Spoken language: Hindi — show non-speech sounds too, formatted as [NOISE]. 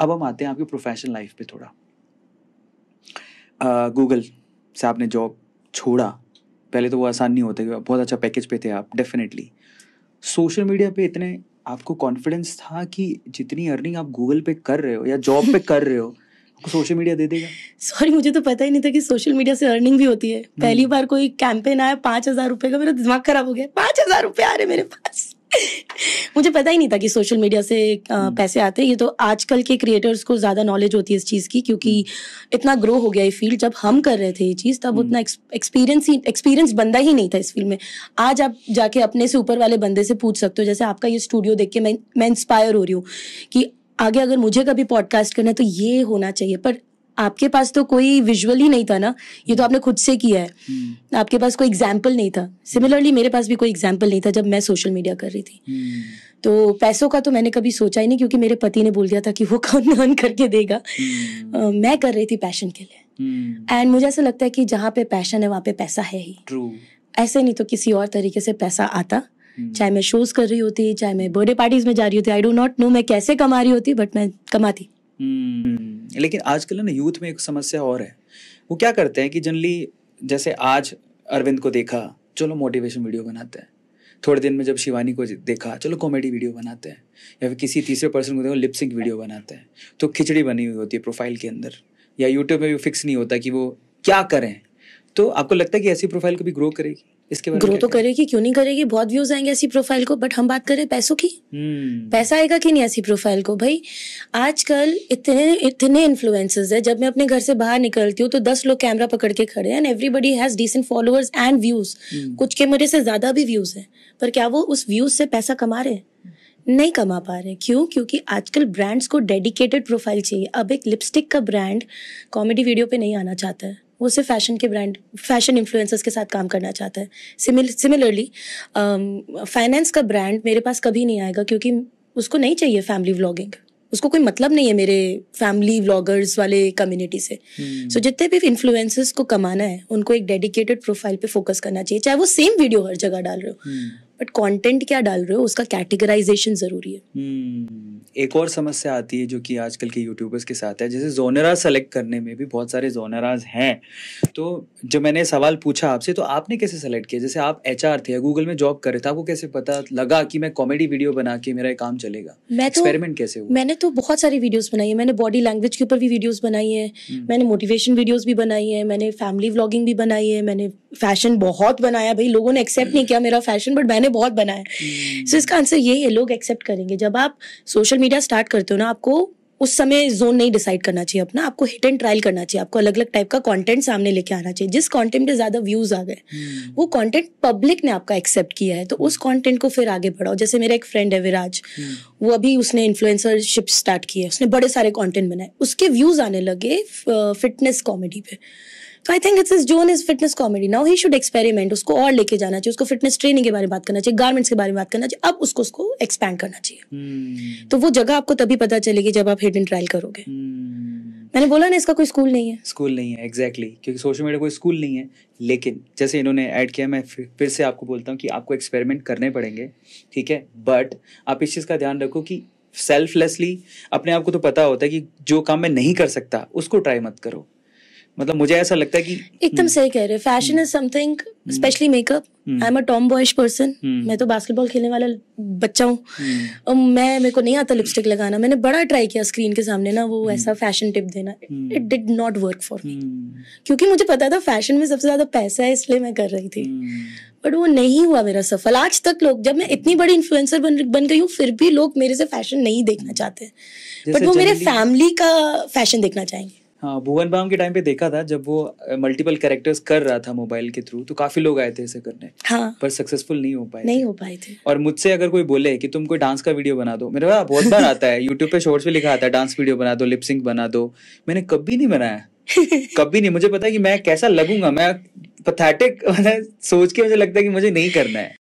अब हम आते हैं आपकी प्रोफेशनल लाइफ पे थोड़ा गूगल से आपने जॉब छोड़ा पहले तो वो आसान नहीं होते बहुत अच्छा पैकेज पे थे आप डेफिनेटली सोशल मीडिया पे इतने आपको कॉन्फिडेंस था कि जितनी अर्निंग आप गूगल पे कर रहे हो या जॉब पे कर रहे हो आपको सोशल मीडिया दे देगा सॉरी मुझे तो पता ही नहीं था कि सोशल मीडिया से अर्निंग भी होती है पहली हम्म। बार कोई कैंपेन आया पाँच हजार रुपए का मेरा दिमाग खराब हो गया पाँच हजार रुपए आ रहे मेरे पास मुझे पता ही नहीं था कि सोशल मीडिया से हम्म। पैसे आते हैं ये तो आजकल के क्रिएटर्स को ज़्यादा नॉलेज होती है इस चीज़ की क्योंकि हम्म। इतना ग्रो हो गया ये फील्ड जब हम कर रहे थे ये चीज़ तब उतना एक्सपीरियंस हम्म। ही एक्सपीरियंस बंदा ही नहीं था इस फील्ड में आज आप जाके अपने से ऊपर वाले बंदे से पूछ सकते हो जैसे आपका ये स्टूडियो देख के मैं मैं इंस्पायर हो रही हूँ कि आगे अगर मुझे कभी पॉडकास्ट करना है तो ये होना चाहिए पर आपके पास तो कोई विजुअल ही नहीं था ना ये तो आपने खुद से किया है hmm. आपके पास कोई एग्जाम्पल नहीं था सिमिलरली मेरे पास भी कोई एग्जाम्पल नहीं था जब मैं सोशल मीडिया कर रही थी hmm. तो पैसों का तो मैंने कभी सोचा ही नहीं क्योंकि मेरे पति ने बोल दिया था कि वो कौन [LAUGHS] अर्न करके देगा hmm. uh, मैं कर रही थी पैशन के लिए एंड मुझे ऐसा लगता है कि जहाँ पे पैशन है वहाँ पे पैसा है ही True. ऐसे नहीं तो किसी और तरीके से पैसा आता चाहे मैं शोज कर रही होती चाहे मैं बर्थडे पार्टीज में जा रही होती आई डो नॉट नो मैं कैसे कमा रही होती बट मैं कमाती हम्म। लेकिन आजकल ना यूथ में एक समस्या और है वो क्या करते हैं कि जनरली जैसे आज अरविंद को देखा चलो मोटिवेशन वीडियो बनाते हैं थोड़े दिन में जब शिवानी को देखा चलो कॉमेडी वीडियो बनाते हैं या फिर किसी तीसरे पर्सन को देखो लिपसिंग वीडियो बनाते हैं तो खिचड़ी बनी हुई होती है प्रोफाइल के अंदर या यूट्यूब में भी फिक्स नहीं होता कि वो क्या करें तो आपको लगता है कि ऐसी प्रोफाइल कभी ग्रो करेगी इसके बारे ग्रो तो करेगी क्यों नहीं करेगी बहुत व्यूज आएंगे ऐसी प्रोफाइल को बट हम बात करें पैसों की हम्म। पैसा आएगा कि नहीं ऐसी प्रोफाइल को भाई आजकल इतने इतने इन्फ्लुएंसर्स है जब मैं अपने घर से बाहर निकलती हूँ तो दस लोग कैमरा पकड़ के खड़े हैं and everybody has decent followers and views कुछ के मेरे से ज्यादा भी व्यूज है पर क्या वो उस व्यूज से पैसा कमा रहे हैं नहीं कमा पा रहे क्यों क्योंकि आजकल ब्रांड्स को डेडिकेटेड प्रोफाइल चाहिए अब एक लिपस्टिक का ब्रांड कॉमेडी वीडियो पे नहीं आना चाहता है वो सिर्फ फैशन के ब्रांड फैशन इन्फ्लुएंसर्स के साथ काम करना चाहता है सिमिलरली फाइनेंस um, का ब्रांड मेरे पास कभी नहीं आएगा क्योंकि उसको नहीं चाहिए फैमिली व्लॉगिंग उसको कोई मतलब नहीं है मेरे फैमिली व्लॉगर्स वाले कम्युनिटी से सो hmm. जितने भी इन्फ्लुएंसर्स को कमाना है उनको एक डेडिकेटेड प्रोफाइल पे फोकस करना चाहिए चाहे वो सेम वीडियो हर जगह डाल रहे हो hmm. बट कंटेंट क्या डाल रहे हो उसका कैटेगराइजेशन जरूरी है hmm. एक और समस्या आती है जो कि आजकल के यूट्यूबर्स के साथ है जैसे जोनरा सेलेक्ट करने में भी बहुत सारे जोनराज हैं तो जब मैंने सवाल पूछा आपसे तो आपने कैसे सेलेक्ट किया जैसे आप एच थे गूगल में जॉब कर रहे थे आपको कैसे पता लगा कि मैं कॉमेडी वीडियो बना के मेरा काम चलेगा मैं तो एक्सपेरिमेंट कैसे हुआ मैंने तो बहुत सारी वीडियोस बनाई है मैंने बॉडी लैंग्वेज के ऊपर भी वीडियोस बनाई है हम्म। मैंने मोटिवेशन वीडियोस भी बनाई है मैंने फैमिली व्लॉगिंग भी बनाई है मैंने फैशन बहुत बनाया भाई लोगों ने एक्सेप्ट नहीं किया मेरा फैशन बट मैंने मैंने बहुत बनाया सो हम्म। इसका आंसर यही है लोग एक्सेप्ट करेंगे जब आप सोशल मीडिया स्टार्ट करते हो ना आपको उस समय जोन नहीं डिसाइड करना चाहिए अपना आपको हिट एंड ट्रायल करना चाहिए आपको अलग अलग टाइप का कंटेंट सामने लेके आना चाहिए जिस कंटेंट पे ज्यादा व्यूज आ गए hmm. वो कंटेंट पब्लिक ने आपका एक्सेप्ट किया है तो उस कंटेंट को फिर आगे बढ़ाओ जैसे मेरा एक फ्रेंड है विराज hmm. वो अभी उसने इन्फ्लुएंसरशिप स्टार्ट की है उसने बड़े सारे कॉन्टेंट बनाए उसके व्यूज आने लगे फिटनेस कॉमेडी पे तो I think it's is zone is fitness comedy now he should experiment उसको और लेके जाना चाहिए उसको फिटनेस ट्रेनिंग के बारे में बात करना चाहिए गारमेंट्स के बारे में बात करना चाहिए अब उसको उसको एक्सपैंड करना चाहिए hmm. तो वो जगह आपको तभी पता चलेगी जब आप हिडन ट्रायल करोगे hmm. मैंने बोला ना इसका कोई स्कूल नहीं है स्कूल नहीं है एग्जैक्टली exactly. क्योंकि सोशल मीडिया कोई स्कूल नहीं है लेकिन जैसे इन्होंने ऐड किया मैं फिर से आपको बोलता हूँ कि आपको एक्सपेरिमेंट करने पड़ेंगे ठीक है बट आप इस चीज़ का ध्यान रखो कि सेल्फलेसली अपने आप को तो पता होता है कि जो काम मैं नहीं कर सकता उसको ट्राई मत करो मतलब मुझे ऐसा लगता है कि एकदम हम्म। सही कह रहे fashion is something specially makeup I am a tomboyish person मैं तो बास्केटबॉल खेलने वाला बच्चा हूँ hmm. मैं मेरे को नहीं आता लिपस्टिक लगाना मैंने बड़ा ट्राई किया स्क्रीन के सामने ना वो hmm. ऐसा फैशन टिप देना it did not work for me क्योंकि मुझे पता था फैशन में सबसे ज्यादा पैसा है इसलिए मैं कर रही थी बट hmm. वो नहीं हुआ मेरा सफल आज तक लोग जब मैं इतनी बड़ी इन्फ्लुएंसर बन बन गई हूँ फिर भी लोग मेरे से फैशन नहीं देखना चाहते बट वो मेरे फैमिली का फैशन देखना चाहेंगे हाँ भुवन बाम के टाइम पे देखा था जब वो मल्टीपल कैरेक्टर्स कर रहा था मोबाइल के थ्रू तो काफी लोग आए थे इसे करने हाँ। पर सक्सेसफुल नहीं हो पाए नहीं हो पाए थे और मुझसे अगर कोई बोले कि तुम कोई डांस का वीडियो बना दो मेरे पास बहुत बार आता है यूट्यूब पे शॉर्ट्स पे लिखा आता है डांस वीडियो बना दो लिपसिंग बना दो मैंने कभी नहीं बनाया [LAUGHS] कभी नहीं मुझे पता है कि मैं कैसा लगूंगा मैं पथेटिक मतलब सोच के मुझे लगता है कि मुझे नहीं करना है